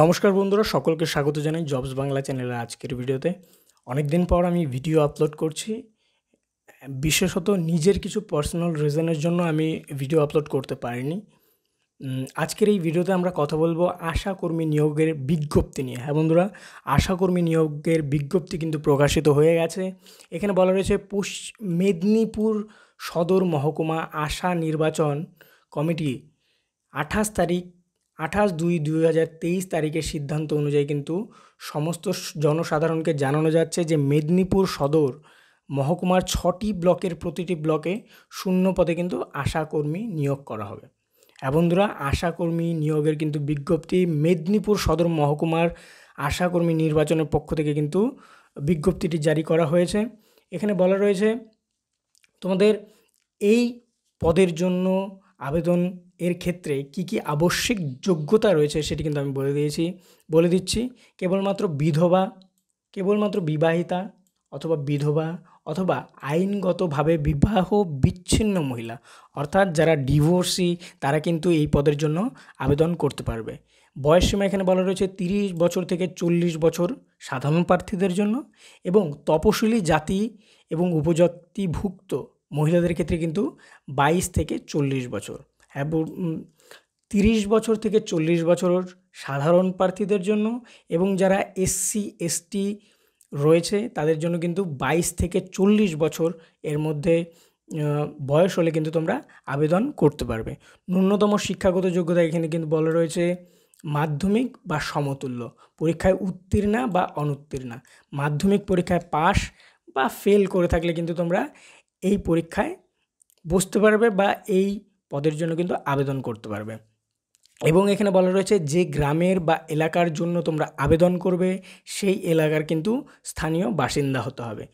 নমস্কার বন্ধুরা সকলকে স্বাগত জানাই জবস বাংলা চ্যানেলের আজকের ভিডিওতে অনেক দিন পর আমি ভিডিও আপলোড করছি বিশেষত নিজের কিছু পার্সোনাল রিজনের জন্য আমি ভিডিও আপলোড করতে পারিনি আজকের এই ভিডিওতে আমরা কথা বলবো আশাকর্মী নিয়োগের বিজ্ঞপ্তি নিয়ে হ্যাঁ বন্ধুরা আশাকর্মী নিয়োগের বিজ্ঞপ্তি কিন্তু প্রকাশিত হয়ে গেছে এখানে বলা রয়েছে পশ মেদিনীপুর সদর মহকুমা আশা নির্বাচন কমিটি আঠাশ তারিখ আঠাশ দুই দুই হাজার তেইশ তারিখের সিদ্ধান্ত অনুযায়ী কিন্তু সমস্ত জনসাধারণকে জানানো যাচ্ছে যে মেদিনীপুর সদর মহকুমার ছটি ব্লকের প্রতিটি ব্লকে শূন্য পদে কিন্তু আশাকর্মী নিয়োগ করা হবে হ্যাঁ বন্ধুরা আশাকর্মী নিয়োগের কিন্তু বিজ্ঞপ্তি মেদিনীপুর সদর মহকুমার আশাকর্মী নির্বাচনের পক্ষ থেকে কিন্তু বিজ্ঞপ্তিটি জারি করা হয়েছে এখানে বলা রয়েছে তোমাদের এই পদের জন্য আবেদন এর ক্ষেত্রে কি কি আবশ্যিক যোগ্যতা রয়েছে সেটি কিন্তু আমি বলে দিয়েছি বলে দিচ্ছি কেবলমাত্র বিধবা কেবলমাত্র বিবাহিতা অথবা বিধবা অথবা আইনগতভাবে বিবাহ বিচ্ছিন্ন মহিলা অর্থাৎ যারা ডিভোর্সি তারা কিন্তু এই পদের জন্য আবেদন করতে পারবে বয়সসীমা এখানে বলা রয়েছে তিরিশ বছর থেকে চল্লিশ বছর সাধারণ প্রার্থীদের জন্য এবং তপশিলি জাতি এবং উপজাতিভুক্ত মহিলাদের ক্ষেত্রে কিন্তু বাইশ থেকে চল্লিশ বছর এবং তিরিশ বছর থেকে চল্লিশ বছর সাধারণ প্রার্থীদের জন্য এবং যারা এসসি এসটি রয়েছে তাদের জন্য কিন্তু বাইশ থেকে চল্লিশ বছর এর মধ্যে বয়স হলে কিন্তু তোমরা আবেদন করতে পারবে ন্যূনতম শিক্ষাগত যোগ্যতা এখানে কিন্তু বলা রয়েছে মাধ্যমিক বা সমতুল্য পরীক্ষায় উত্তীর্ণা বা অনুত্তীর্ণা মাধ্যমিক পরীক্ষায় পাশ বা ফেল করে থাকলে কিন্তু তোমরা এই পরীক্ষায় বসতে পারবে বা এই পদের জন্য কিন্তু আবেদন করতে পারবে এবং এখানে বলা রয়েছে যে গ্রামের বা এলাকার জন্য তোমরা আবেদন করবে সেই এলাকার কিন্তু স্থানীয় বাসিন্দা হতে হবে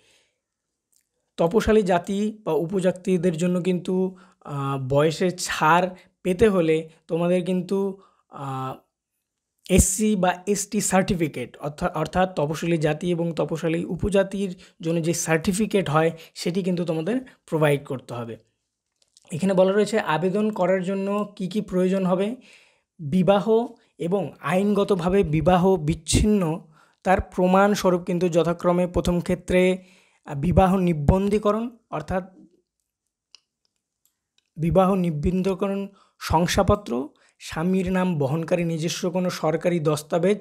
তপশালী জাতি বা উপজাতিদের জন্য কিন্তু বয়সের ছাড় পেতে হলে তোমাদের কিন্তু এসসি বা এসটি সার্টিফিকেট অর্থাৎ অর্থাৎ তপশিলি জাতি এবং তপশালী উপজাতির জন্য যে সার্টিফিকেট হয় সেটি কিন্তু তোমাদের প্রোভাইড করতে হবে এখানে বলা রয়েছে আবেদন করার জন্য কি কি প্রয়োজন হবে বিবাহ এবং আইনগতভাবে বিবাহ বিচ্ছিন্ন তার প্রমাণস্বরূপ কিন্তু যথাক্রমে প্রথম ক্ষেত্রে বিবাহ নিবন্ধীকরণ অর্থাৎ বিবাহ নিবন্ধকরণ শংসাপত্র স্বামীর নাম বহনকারী নিজস্ব কোনো সরকারি দস্তাবেজ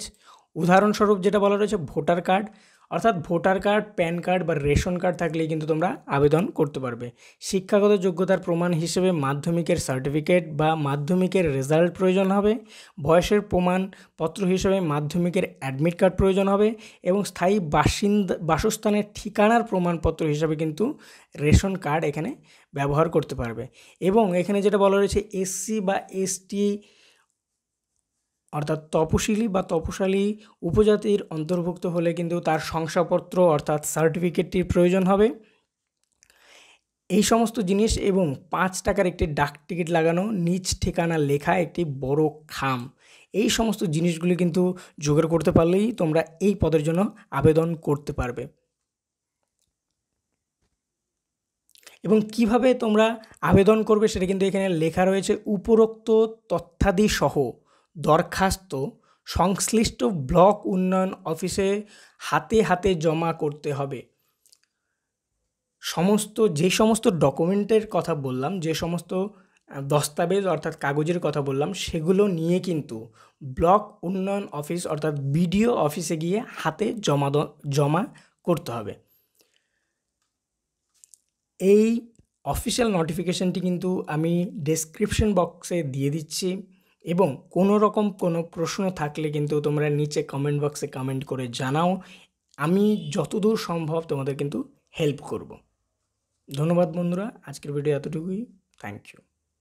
উদাহরণস্বরূপ যেটা বলা রয়েছে ভোটার কার্ড অর্থাৎ ভোটার কার্ড প্যান কার্ড বা রেশন কার্ড থাকলে কিন্তু তোমরা আবেদন করতে পারবে শিক্ষাগত যোগ্যতার প্রমাণ হিসেবে মাধ্যমিকের সার্টিফিকেট বা মাধ্যমিকের রেজাল্ট প্রয়োজন হবে বয়সের প্রমাণপত্র হিসেবে মাধ্যমিকের অ্যাডমিট কার্ড প্রয়োজন হবে এবং স্থায়ী বাসিন্দা বাসস্থানের ঠিকানার প্রমাণপত্র হিসাবে কিন্তু রেশন কার্ড এখানে ব্যবহার করতে পারবে এবং এখানে যেটা বলা রয়েছে এসসি বা এসটি অর্থাৎ তপশিলি বা তপশালী উপজাতির অন্তর্ভুক্ত হলে কিন্তু তার শংসাপত্র অর্থাৎ সার্টিফিকেটটির প্রয়োজন হবে এই সমস্ত জিনিস এবং পাঁচ টাকার একটি ডাক টিকিট লাগানো নিজ ঠিকানা লেখা একটি বড় খাম এই সমস্ত জিনিসগুলি কিন্তু জোগাড় করতে পারলেই তোমরা এই পদের জন্য আবেদন করতে পারবে এবং কিভাবে তোমরা আবেদন করবে সেটা কিন্তু এখানে লেখা রয়েছে উপরোক্ত তথ্যাদি সহ দরখাস্ত সংশ্লিষ্ট ব্লক উন্নয়ন অফিসে হাতে হাতে জমা করতে হবে সমস্ত যে সমস্ত ডকুমেন্টের কথা বললাম যে সমস্ত দস্তাবেজ অর্থাৎ কাগজের কথা বললাম সেগুলো নিয়ে কিন্তু ব্লক উন্নয়ন অফিস অর্থাৎ বিডিও অফিসে গিয়ে হাতে জমা জমা করতে হবে এই অফিসিয়াল নোটিফিকেশানটি কিন্তু আমি ডেসক্রিপশন বক্সে দিয়ে দিচ্ছি এবং কোনো রকম কোনো প্রশ্ন থাকলে কিন্তু তোমরা নিচে কমেন্ট বক্সে কমেন্ট করে জানাও আমি যতদূর সম্ভব তোমাদের কিন্তু হেল্প করব ধন্যবাদ বন্ধুরা আজকের ভিডিও এতটুকুই থ্যাংক ইউ